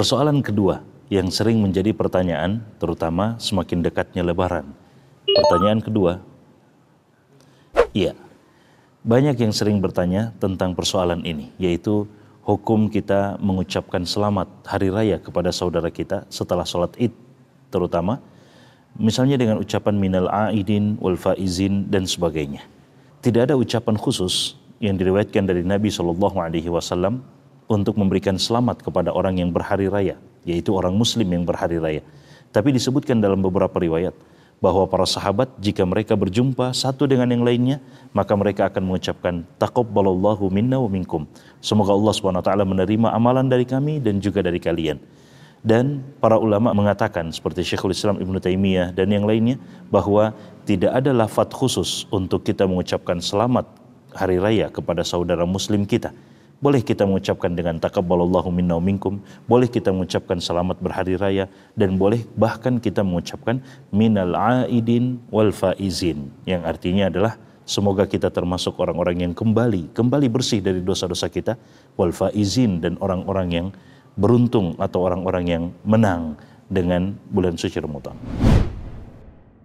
Persoalan kedua yang sering menjadi pertanyaan, terutama semakin dekatnya Lebaran. Pertanyaan kedua, iya, banyak yang sering bertanya tentang persoalan ini, yaitu hukum kita mengucapkan selamat hari raya kepada saudara kita setelah sholat id, terutama misalnya dengan ucapan minal aidin wal faizin dan sebagainya. Tidak ada ucapan khusus yang diriwayatkan dari Nabi Shallallahu Alaihi Wasallam untuk memberikan selamat kepada orang yang berhari raya, yaitu orang muslim yang berhari raya. Tapi disebutkan dalam beberapa riwayat bahwa para sahabat jika mereka berjumpa satu dengan yang lainnya, maka mereka akan mengucapkan taqabbalallahu minna wa minkum. Semoga Allah SWT menerima amalan dari kami dan juga dari kalian. Dan para ulama mengatakan seperti Syekhul Islam Ibn Taimiyah dan yang lainnya bahwa tidak ada lafat khusus untuk kita mengucapkan selamat hari raya kepada saudara muslim kita boleh kita mengucapkan dengan takabbalallahu minna minkum, boleh kita mengucapkan selamat berhari raya dan boleh bahkan kita mengucapkan minal aidin wal faizin yang artinya adalah Semoga kita termasuk orang-orang yang kembali, kembali bersih dari dosa-dosa kita, wal faizin dan orang-orang yang beruntung atau orang-orang yang menang dengan bulan suci Ramadan.